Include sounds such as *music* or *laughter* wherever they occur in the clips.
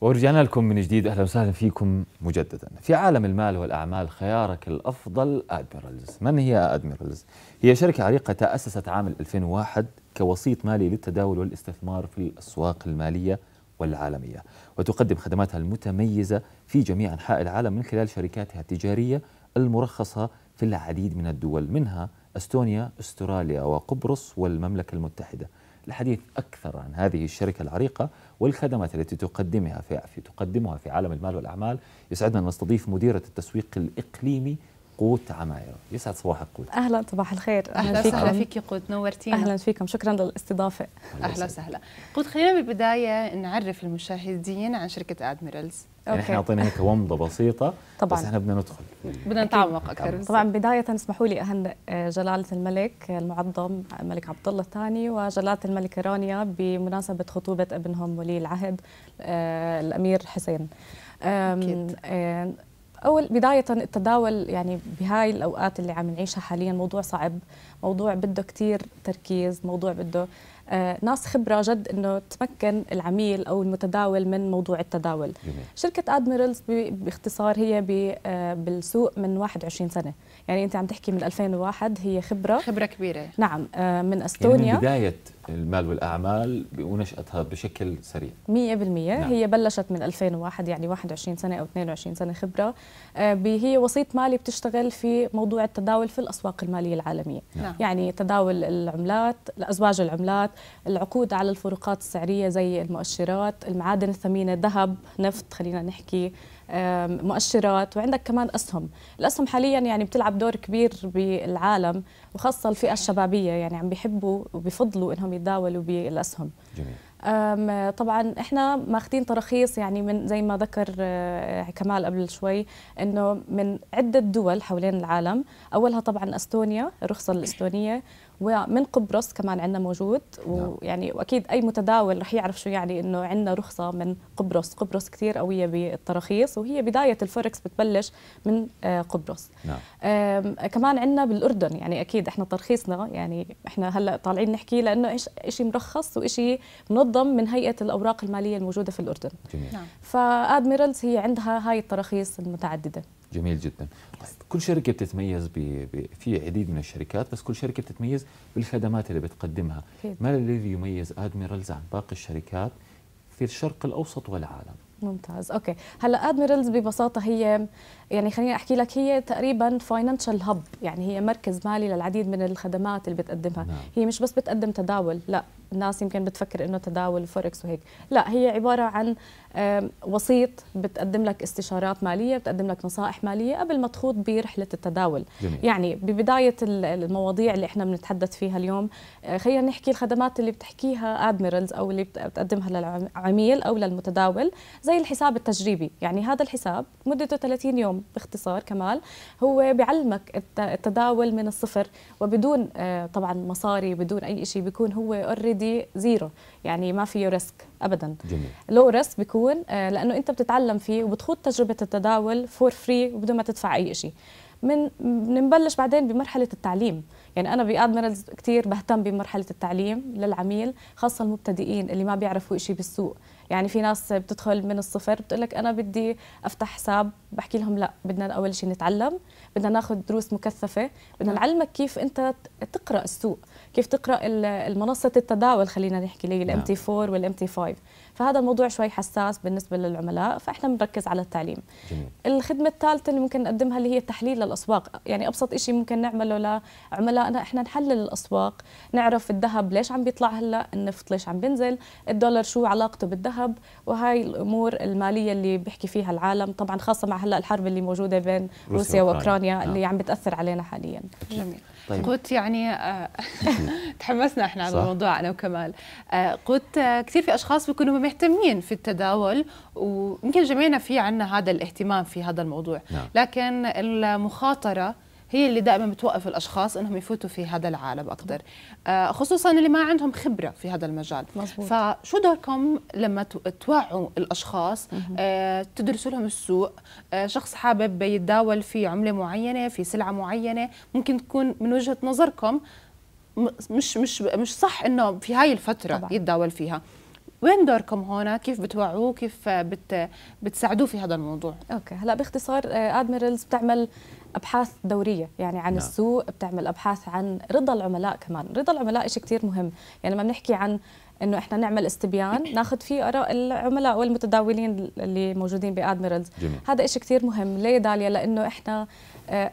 ورجعنا لكم من جديد اهلا وسهلا فيكم مجددا في عالم المال والاعمال خيارك الافضل ادميرالز من هي ادميرالز هي شركه عريقه تاسست عام 2001 كوسيط مالي للتداول والاستثمار في الاسواق الماليه والعالميه وتقدم خدماتها المتميزه في جميع انحاء العالم من خلال شركاتها التجاريه المرخصه في العديد من الدول منها استونيا استراليا وقبرص والمملكه المتحده للحديث أكثر عن هذه الشركة العريقة والخدمات التي تقدمها في, في تقدمها في عالم المال والأعمال يسعدنا أن نستضيف مديرة التسويق الإقليمي قوت عماير يسعد صباحك قوت اهلا صباح الخير اهلا, فيك اهلا فيكي قوت نورتينا اهلا فيكم شكرا للاستضافه اهلا وسهلا قوت خلينا بالبدايه نعرف المشاهدين عن شركه ادميرالز يعني احنا اعطينا هيك ومضه بسيطه طبعا بس احنا بدنا ندخل بدنا نتعمق اكثر طبعا بدايه اسمحوا لي اهنئ آه، جلاله الملك المعظم الملك عبد الله الثاني وجلاله الملكه رانيا بمناسبه خطوبه ابنهم ولي العهد آه، الامير حسين أكيد. آه، أول بداية التداول يعني بهاي الأوقات اللي عم نعيشها حاليا موضوع صعب موضوع بده كتير تركيز موضوع بده آه، ناس خبره جد انه تمكن العميل او المتداول من موضوع التداول جميل. شركه ادميرالز باختصار هي آه، بالسوق من 21 سنه يعني انت عم تحكي من 2001 هي خبره خبره كبيره نعم آه، يعني من استونيا يعني من بدايه المال والاعمال ونشاتها بشكل سريع 100% نعم. هي بلشت من 2001 يعني 21 سنه او 22 سنه خبره هي وسيط مالي بتشتغل في موضوع التداول في الاسواق الماليه العالميه نعم. يعني تداول العملات ازواج العملات العقود على الفروقات السعريه زي المؤشرات المعادن الثمينه ذهب نفط خلينا نحكي مؤشرات وعندك كمان اسهم الاسهم حاليا يعني بتلعب دور كبير بالعالم وخاصه الفئه الشبابيه يعني عم بيحبوا وبفضلوا انهم يتداولوا بالاسهم جميل. طبعا احنا ماخذين تراخيص يعني من زي ما ذكر آه، كمال قبل شوي انه من عده دول حوالين العالم اولها طبعا استونيا الرخصه الاستونيه ومن قبرص كمان عندنا موجود نعم. ويعني واكيد اي متداول رح يعرف شو يعني انه عندنا رخصه من قبرص قبرص كثير قويه بالتراخيص وهي بدايه الفوركس بتبلش من آه، قبرص نعم. كمان عندنا بالاردن يعني اكيد احنا ترخيصنا يعني احنا هلا طالعين نحكي لانه ايش شيء مرخص وشيء تنضم من هيئه الاوراق الماليه الموجوده في الاردن جميل نعم. فادميرالز هي عندها هاي التراخيص المتعدده جميل جدا طيب كل شركه بتتميز ب... ب... في عديد من الشركات بس كل شركه بتتميز بالخدمات اللي بتقدمها أكيد. ما الذي يميز ادميرالز عن باقي الشركات في الشرق الاوسط والعالم ممتاز اوكي هلا ادميرالز ببساطه هي يعني خليني احكي لك هي تقريبا فاينانشال هب يعني هي مركز مالي للعديد من الخدمات اللي بتقدمها نعم. هي مش بس بتقدم تداول لا الناس يمكن بتفكر انه تداول فوركس وهيك لا هي عباره عن وسيط بتقدم لك استشارات ماليه بتقدم لك نصائح ماليه قبل ما تخوض برحله التداول جميل. يعني ببدايه المواضيع اللي احنا بنتحدث فيها اليوم آه، خلينا نحكي الخدمات اللي بتحكيها ادميرالز او اللي بتقدمها للعميل او للمتداول زي الحساب التجريبي يعني هذا الحساب مدته 30 يوم باختصار كمال هو بيعلمك التداول من الصفر وبدون آه، طبعا مصاري بدون اي شيء بيكون هو اوريدي اوريدي زيرو يعني ما فيه ريسك ابدا جميل. لو ريسك بيكون آه، لانه انت بتتعلم فيه وبتخوض تجربه التداول فور فري وبدون ما تدفع اي شيء من بنبلش بعدين بمرحله التعليم يعني انا بادميرالز كثير بهتم بمرحله التعليم للعميل خاصه المبتدئين اللي ما بيعرفوا شيء بالسوق يعني في ناس بتدخل من الصفر بتقول لك انا بدي افتح حساب بحكي لهم لا بدنا اول شيء نتعلم بدنا ناخذ دروس مكثفه بدنا نعم. نعلمك كيف انت تقرا السوق كيف تقرا منصه التداول خلينا نحكي لي الام تي 4 والام تي 5 فهذا الموضوع شوي حساس بالنسبه للعملاء فاحنا بنركز على التعليم جميل. الخدمه الثالثه اللي ممكن نقدمها اللي هي التحليل للاسواق يعني ابسط شيء ممكن نعمله لعملائنا احنا نحلل الاسواق نعرف الذهب ليش عم بيطلع هلا النفط ليش عم بينزل الدولار شو علاقته بالذهب وهي الامور الماليه اللي بيحكي فيها العالم طبعا خاصه مع هلا الحرب اللي موجوده بين روسيا, روسيا واوكرانيا اللي نعم. عم بتاثر علينا حاليا جميل طيب. قلت يعني آه، *laughs* تحمسنا احنا على الموضوع انا وكمال آه، قلت آه، كثير في اشخاص بيكونوا مهتمين في التداول ويمكن جميعنا في عندنا هذا الاهتمام في هذا الموضوع نعم. لكن المخاطره هي اللي دائما بتوقف الاشخاص انهم يفوتوا في هذا العالم اكثر آه، خصوصا اللي ما عندهم خبره في هذا المجال مزبوط. فشو دوركم لما توعوا الاشخاص آه، تدرسوا لهم السوق آه، شخص حابب يتداول في عمله معينه في سلعه معينه ممكن تكون من وجهه نظركم مش مش مش صح انه في هاي الفتره طبعا. يتداول فيها وين دوركم هون كيف بتوعوه كيف بت بتساعدوه في هذا الموضوع اوكي هلا باختصار ادميرالز بتعمل ابحاث دوريه يعني عن نعم. السوق بتعمل ابحاث عن رضا العملاء كمان رضا العملاء شيء كثير مهم يعني ما بنحكي عن انه احنا نعمل استبيان ناخذ فيه اراء العملاء والمتداولين اللي موجودين بادميرالز هذا شيء كثير مهم ليه داليا لانه احنا آه،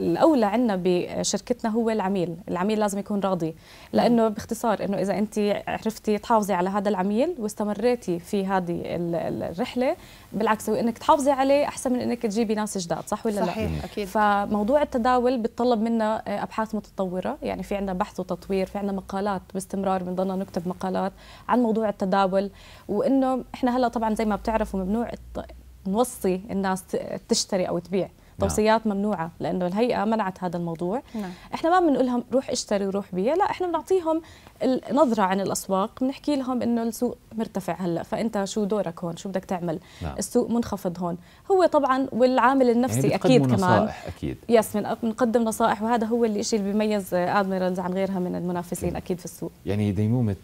الاولى عندنا بشركتنا هو العميل العميل لازم يكون راضي لانه باختصار انه اذا انت عرفتي تحافظي على هذا العميل واستمريتي في هذه الرحله بالعكس هو انك تحافظي عليه احسن من انك تجيبي ناس جداد صح ولا صحيح لا أكيد. فموضوع التداول بتطلب منا آه، ابحاث متطوره يعني في عندنا بحث وتطوير في عندنا مقالات باستمرار بنضلنا نكتب المقالات عن موضوع التداول وانه احنا هلا طبعا زي ما بتعرفوا ممنوع نوصي الناس تشتري او تبيع نعم. توصيات نعم. ممنوعه لانه الهيئه منعت هذا الموضوع نعم. احنا ما بنقول لهم روح اشتري وروح بيع لا احنا بنعطيهم نظره عن الاسواق بنحكي لهم انه السوق مرتفع هلا فانت شو دورك هون شو بدك تعمل نعم. السوق منخفض هون هو طبعا والعامل يعني النفسي يعني اكيد كمان نصائح اكيد يس بنقدم نصائح وهذا هو الشيء اللي بيميز ادميرالز عن غيرها من المنافسين اكيد في السوق يعني ديمومه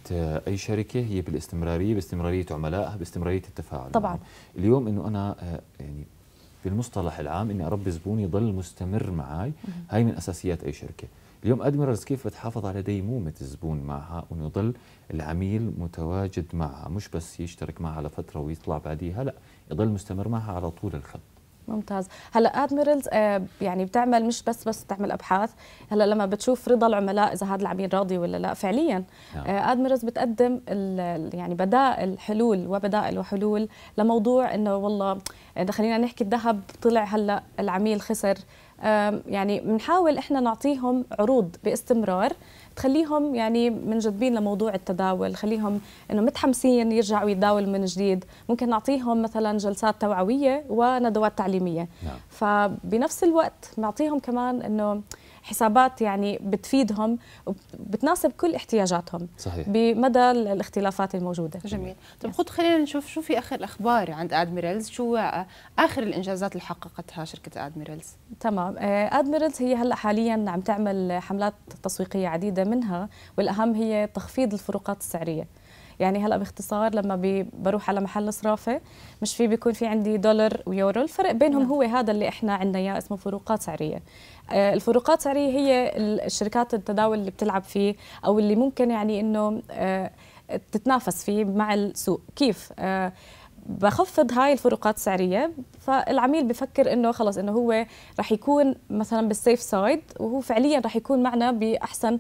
اي شركه هي بالاستمراريه باستمراريه عملائها باستمراريه التفاعل طبعا اليوم انه انا آه، يعني بالمصطلح العام اني اربي زبون يضل مستمر معي هاي من اساسيات اي شركه اليوم ادميرالز كيف بتحافظ على ديمومه الزبون معها وانه يضل العميل متواجد معها مش بس يشترك معها لفتره ويطلع بعديها لا يضل مستمر معها على طول الخط ممتاز هلا ادميرلز آه، يعني بتعمل مش بس بس بتعمل ابحاث هلا لما بتشوف رضا العملاء اذا هذا العميل راضي ولا لا فعليا نعم. آه ادميرلز بتقدم يعني بدائل حلول وبدائل وحلول لموضوع انه والله خلينا نحكي الذهب طلع هلا العميل خسر يعني بنحاول احنا نعطيهم عروض باستمرار تخليهم يعني منجذبين لموضوع التداول خليهم انه متحمسين يرجعوا يتداولوا من جديد ممكن نعطيهم مثلا جلسات توعويه وندوات تعليميه نعم. فبنفس الوقت نعطيهم كمان انه حسابات يعني بتفيدهم وبتناسب كل احتياجاتهم صحيح. بمدى الاختلافات الموجوده جميل طب خد خلينا نشوف شو في اخر الاخبار عند ادميرالز شو اخر الانجازات اللي حققتها شركه ادميرالز تمام ادميرالز آه، هي هلا حاليا عم تعمل حملات تسويقيه عديده منها والاهم هي تخفيض الفروقات السعريه يعني هلا باختصار لما بروح على محل صرافه مش في بيكون في عندي دولار ويورو الفرق بينهم نعم. هو هذا اللي احنا عندنا اياه اسمه فروقات سعريه آه، الفروقات السعريه هي الشركات التداول اللي بتلعب فيه او اللي ممكن يعني انه آه، تتنافس فيه مع السوق كيف آه، بخفض هاي الفروقات السعريه فالعميل بفكر انه خلص انه هو رح يكون مثلا بالسيف سايد وهو فعليا رح يكون معنا باحسن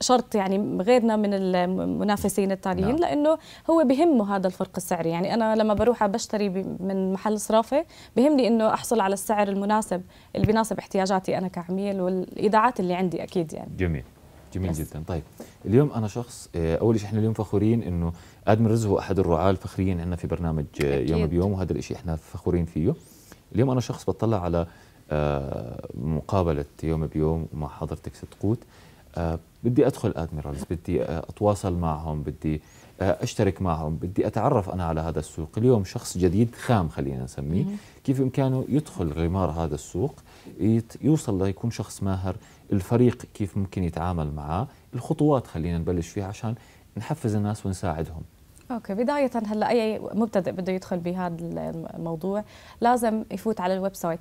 شرط يعني غيرنا من المنافسين التانيين نعم. لانه هو بهمه هذا الفرق السعري يعني انا لما بروح بشتري من محل صرافه بهمني انه احصل على السعر المناسب اللي بيناسب احتياجاتي انا كعميل والايداعات اللي عندي اكيد يعني جميل جميل بس. جدا طيب اليوم انا شخص آه، اول شيء احنا اليوم فخورين انه ادم رز هو احد الرعاه الفخريين عندنا في برنامج آه، أكيد. يوم بيوم وهذا الشيء احنا فخورين فيه اليوم انا شخص بطلع على آه، مقابله يوم بيوم مع حضرتك ست قوت بدي ادخل ادميرالز بدي آه، اتواصل معهم بدي آه، اشترك معهم بدي اتعرف انا على هذا السوق اليوم شخص جديد خام خلينا نسميه كيف بامكانه يدخل غمار هذا السوق يوصل ليكون شخص ماهر الفريق كيف ممكن يتعامل معه الخطوات خلينا نبلش فيها عشان نحفز الناس ونساعدهم اوكي بداية هلا اي مبتدئ بده يدخل بهذا الموضوع لازم يفوت على الويب سايت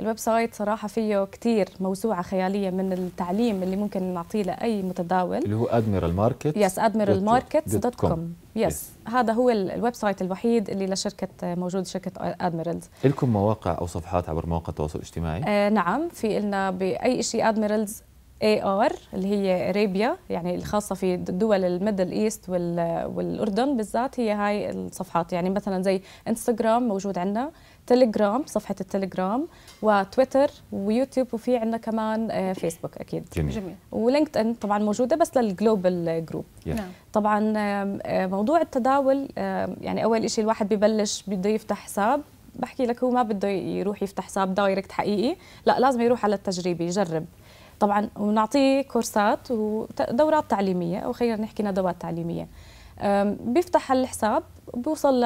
الويب سايت صراحه فيه كثير موسوعه خياليه من التعليم اللي ممكن نعطيه لاي متداول اللي هو ادميرال ماركت يس ادميرال ماركت دوت كوم يس هذا هو الويب سايت الوحيد اللي لشركه موجود شركه ادميرالز لكم مواقع او صفحات عبر مواقع التواصل الاجتماعي آه نعم في لنا باي شيء ادميرالز اي ار اللي هي أريبيا يعني الخاصه في دول الميدل ايست والاردن بالذات هي هاي الصفحات يعني مثلا زي انستغرام موجود عندنا تليجرام صفحه التليجرام وتويتر ويوتيوب وفي عندنا كمان آه، فيسبوك اكيد جميل, جميل. ولينكد ان طبعا موجوده بس للجلوبال جروب yeah. نعم. طبعا آه، موضوع التداول يعني اول شيء الواحد ببلش بده يفتح حساب بحكي لك هو ما بده يروح يفتح حساب دايركت حقيقي لا لازم يروح على التجريبي يجرب طبعا ونعطيه كورسات ودورات تعليميه او خلينا نحكي ندوات تعليميه بيفتح الحساب بوصل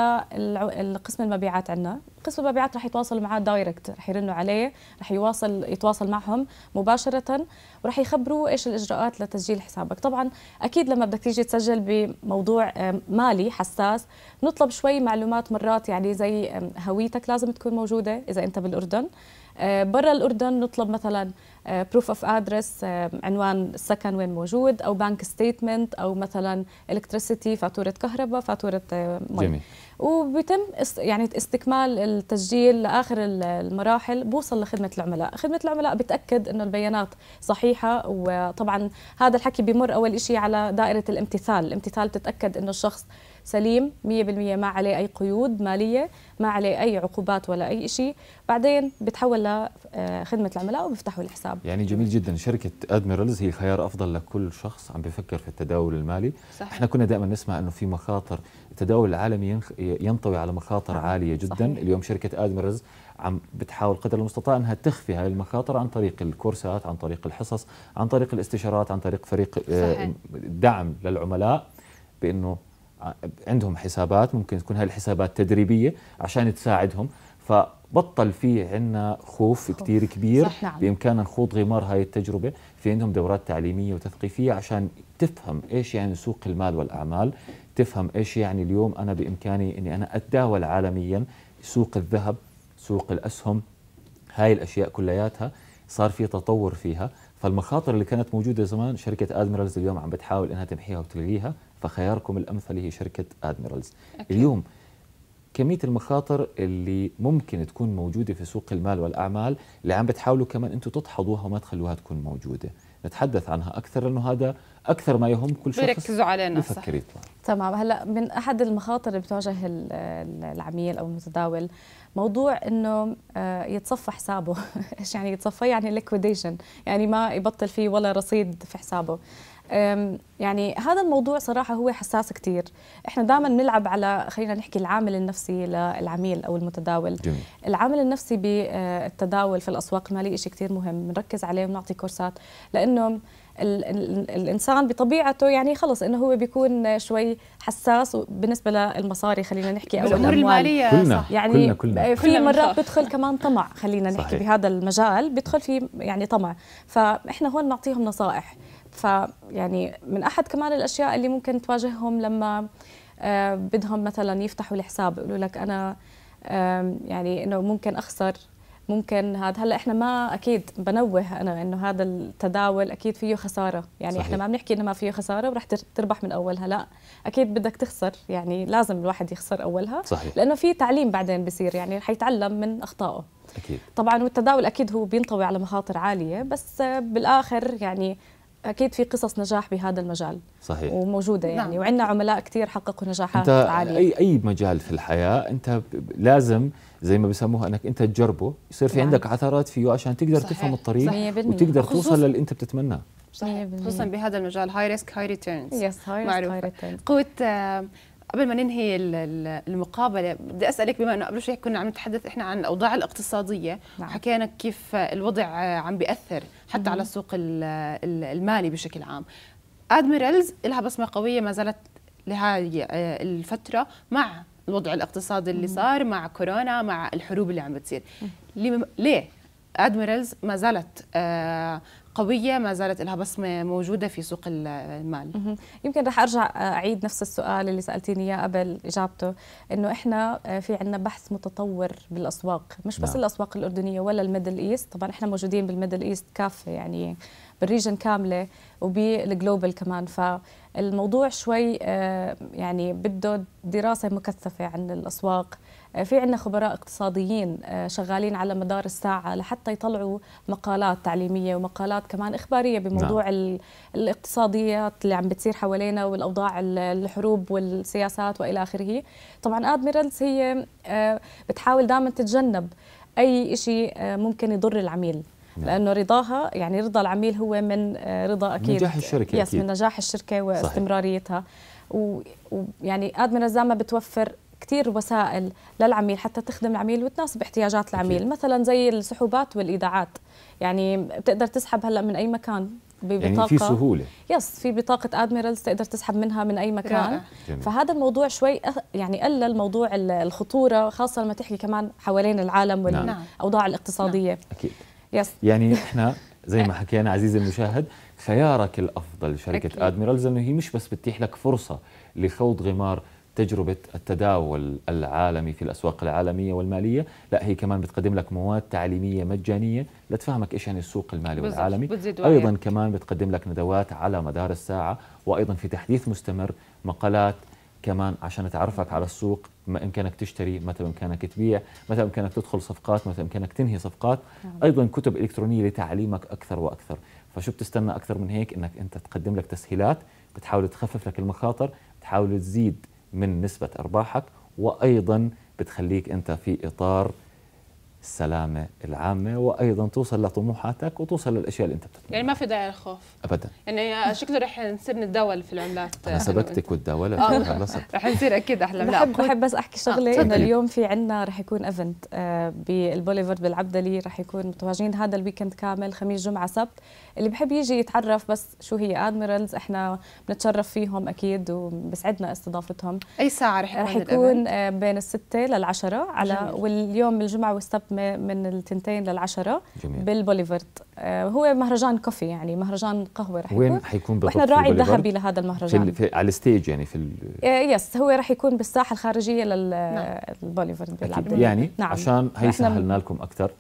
لقسم المبيعات عندنا قسم المبيعات رح يتواصل معاه دايركت رح يرنوا عليه رح يواصل يتواصل معهم مباشره ورح يخبروه ايش الاجراءات لتسجيل حسابك طبعا اكيد لما بدك تيجي تسجل بموضوع مالي حساس نطلب شوي معلومات مرات يعني زي هويتك لازم تكون موجوده اذا انت بالاردن آه، برا الاردن نطلب مثلا بروف اوف ادرس عنوان السكن وين موجود او بنك ستيتمنت او مثلا الكتريسيتي فاتوره كهرباء فاتوره آه، مي جميل. وبيتم يعني استكمال التسجيل لاخر المراحل بوصل لخدمه العملاء خدمه العملاء بتاكد انه البيانات صحيحه وطبعا هذا الحكي بمر اول شيء على دائره الامتثال الامتثال بتتاكد انه الشخص سليم 100% ما عليه أي قيود مالية ما عليه أي عقوبات ولا أي شيء بعدين بتحول لخدمة آه، العملاء وبيفتحوا الحساب يعني جميل جدا شركة أدميرالز هي خيار أفضل لكل شخص عم بفكر في التداول المالي صح. احنا كنا دائما نسمع أنه في مخاطر التداول العالمي ينطوي على مخاطر آه، عالية جدا صحيح. اليوم شركة أدميرالز عم بتحاول قدر المستطاع انها تخفي هاي المخاطر عن طريق الكورسات، عن طريق الحصص، عن طريق الاستشارات، عن طريق فريق آه، صحيح. دعم للعملاء بانه عندهم حسابات ممكن تكون هاي الحسابات تدريبيه عشان تساعدهم فبطل في عنا خوف كثير كبير صح نعم. بامكاننا نخوض غمار هاي التجربه في عندهم دورات تعليميه وتثقيفيه عشان تفهم ايش يعني سوق المال والاعمال تفهم ايش يعني اليوم انا بامكاني اني انا اتداول عالميا سوق الذهب سوق الاسهم هاي الاشياء كلياتها صار في تطور فيها فالمخاطر اللي كانت موجوده زمان شركه ادميرالز اليوم عم بتحاول انها تمحيها وتلغيها فخياركم الأمثل هي شركة أدميرالز أكيد. اليوم كمية المخاطر اللي ممكن تكون موجودة في سوق المال والأعمال اللي عم بتحاولوا كمان أنتم تطحضوها وما تخلوها تكون موجودة نتحدث عنها أكثر لأنه هذا أكثر ما يهم كل شخص بيركزوا علينا يفكر تمام هلا من أحد المخاطر اللي بتواجه العميل أو المتداول موضوع انه آه، يتصفى حسابه *laughs* ايش يعني يتصفى يعني ليكويديشن يعني ما يبطل فيه ولا رصيد في حسابه يعني هذا الموضوع صراحه هو حساس كثير احنا دائما بنلعب على خلينا نحكي العامل النفسي للعميل او المتداول جميل. العامل النفسي بالتداول في الاسواق الماليه شيء كثير مهم بنركز عليه ونعطي كورسات لانه الانسان بطبيعته يعني خلص انه هو بيكون شوي حساس بالنسبه للمصاري خلينا نحكي او الامور الماليه كلنا يعني كلنا كلنا في مرات بدخل كمان طمع خلينا نحكي صحيح. بهذا المجال بدخل في يعني طمع فاحنا هون نعطيهم نصائح فيعني من احد كمان الاشياء اللي ممكن تواجههم لما آه، بدهم مثلا يفتحوا الحساب يقولوا لك انا يعني انه ممكن اخسر ممكن هذا هلا احنا ما اكيد بنوه انا انه هذا التداول اكيد فيه خساره يعني صحيح. احنا ما بنحكي انه ما فيه خساره وراح تربح من اولها لا اكيد بدك تخسر يعني لازم الواحد يخسر اولها صحيح. لانه في تعليم بعدين بصير يعني رح يتعلم من اخطائه اكيد طبعا والتداول اكيد هو بينطوي على مخاطر عاليه بس آه، بالاخر يعني اكيد في قصص نجاح بهذا المجال صحيح وموجوده يعني نعم. وعندنا عملاء كثير حققوا نجاحات عاليه اي اي مجال في الحياه انت لازم زي ما بسموها انك انت تجربه يصير في نعم. عندك عثرات فيه عشان تقدر صحيح. تفهم الطريق صحيح. وتقدر توصل للي انت بتتمناه خصوصا بهذا المجال هاي ريسك هاي ريتيرنز يس هاي ريسك هاي ريتيرنز قوه قبل ما ننهي المقابله بدي اسالك بما انه قبل شوي كنا عم نتحدث احنا عن الاوضاع الاقتصاديه نعم. وحكينا كيف الوضع عم بياثر حتى مم. على السوق المالي بشكل عام ادميرالز لها بصمه قويه ما زالت لهذه آه، الفتره مع الوضع الاقتصادي اللي صار مع كورونا مع الحروب اللي عم بتصير ليه ادميرالز ما زالت آه، قويه ما زالت لها بصمه موجوده في سوق المال يمكن رح ارجع آه، اعيد نفس السؤال اللي سالتيني اياه قبل اجابته انه احنا آه، في عندنا بحث متطور بالاسواق مش بس لا. نعم. الاسواق الاردنيه ولا الميدل ايست طبعا احنا موجودين بالميدل ايست كافه يعني بالريجن كامله وبالجلوبال كمان فالموضوع شوي آه، يعني بده دراسه مكثفه عن الاسواق في عندنا خبراء اقتصاديين آه، شغالين على مدار الساعة لحتى يطلعوا مقالات تعليمية ومقالات كمان إخبارية بموضوع نعم. الاقتصاديات اللي عم بتصير حوالينا والأوضاع الحروب والسياسات وإلى آخره طبعا أدميرالز هي آه، بتحاول دائما تتجنب أي شيء آه، ممكن يضر العميل نعم. لانه رضاها يعني رضا العميل هو من رضا اكيد نجاح الشركه يس أكيد. من نجاح الشركه واستمراريتها ويعني و... ادمن زي يعني بتوفر كثير وسائل للعميل حتى تخدم العميل وتناسب احتياجات العميل أكيد. مثلا زي السحوبات والايداعات يعني بتقدر تسحب هلا من اي مكان ببطاقه يعني في سهوله يس في بطاقه ادميرالز تقدر تسحب منها من اي مكان جميل. فهذا الموضوع شوي يعني قلل موضوع الخطوره خاصه لما تحكي كمان حوالين العالم نعم. والاوضاع نعم. الاقتصاديه نعم. اكيد يس يعني احنا زي ما حكينا عزيزي المشاهد خيارك الافضل شركه ادميرالز انه هي مش بس بتتيح لك فرصه لخوض غمار تجربة التداول العالمي في الأسواق العالمية والمالية لا هي كمان بتقدم لك مواد تعليمية مجانية لتفهمك إيش يعني السوق المالي بالزبط. والعالمي بتزيد أيضا كمان بتقدم لك ندوات على مدار الساعة وأيضا في تحديث مستمر مقالات كمان عشان تعرفك على السوق ما إمكانك تشتري متى بإمكانك تبيع متى بإمكانك تدخل صفقات متى بإمكانك تنهي صفقات نعم. أيضا كتب إلكترونية لتعليمك أكثر وأكثر فشو بتستنى أكثر من هيك إنك أنت تقدم لك تسهيلات بتحاول تخفف لك المخاطر بتحاول تزيد من نسبة أرباحك وأيضا بتخليك أنت في إطار السلامة العامة وأيضا توصل لطموحاتك وتوصل للأشياء اللي أنت بتتمنى يعني ما في داعي للخوف أبدا يعني شكله رح نصير نتداول في العملات أنا سبقتك والداولة آه. *laughs* رح نصير أكيد أحلى أحلام بحب, بحب بس أحكي شغلة آه. إنه اليوم في عنا رح يكون إيفنت آه، بالبوليفارد بالعبدلي رح يكون متواجدين هذا الويكند كامل خميس جمعة سبت اللي بحب يجي يتعرف بس شو هي أدميرالز إحنا بنتشرف فيهم أكيد وبسعدنا استضافتهم أي ساعة رح يكون رح يكون آه، بين الستة للعشرة على واليوم الجمعة والسبت من التنتين للعشرة جميل. بالبوليفرد آه، هو مهرجان كوفي يعني مهرجان قهوة رح وين يكون وين حيكون بالضبط الراعي الذهبي لهذا المهرجان في, في على الستيج يعني في ال... يس آه، هو رح يكون بالساحة الخارجية للبوليفرد نعم. يعني نعم. عشان هي سهلنا لكم أكثر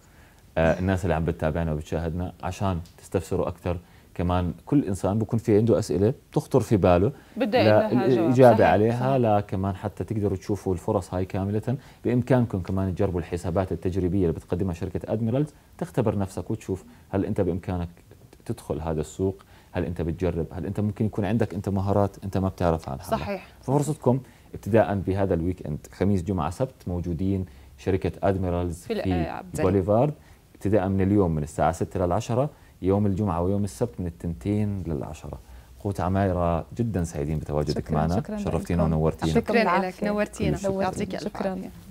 آه، الناس اللي عم بتتابعنا وبتشاهدنا عشان تستفسروا أكثر كمان كل انسان بكون في عنده اسئله تخطر في باله بده الاجابه صحيح. عليها لا كمان حتى تقدروا تشوفوا الفرص هاي كامله بامكانكم كمان تجربوا الحسابات التجريبيه اللي بتقدمها شركه ادميرالز تختبر نفسك وتشوف هل انت بامكانك تدخل هذا السوق هل انت بتجرب هل انت ممكن يكون عندك انت مهارات انت ما بتعرف عنها صحيح ففرصتكم ابتداء بهذا الويك اند خميس جمعه سبت موجودين شركه ادميرالز في, في آه، بوليفارد ابتداء من اليوم من الساعه 6 لل 10 يوم الجمعة ويوم السبت من التنتين للعشرة قوت عمايرة جدا سعيدين بتواجدك شكرا معنا شكرا شرفتينا ونورتينا شكرا لك نورتينا يعطيك الف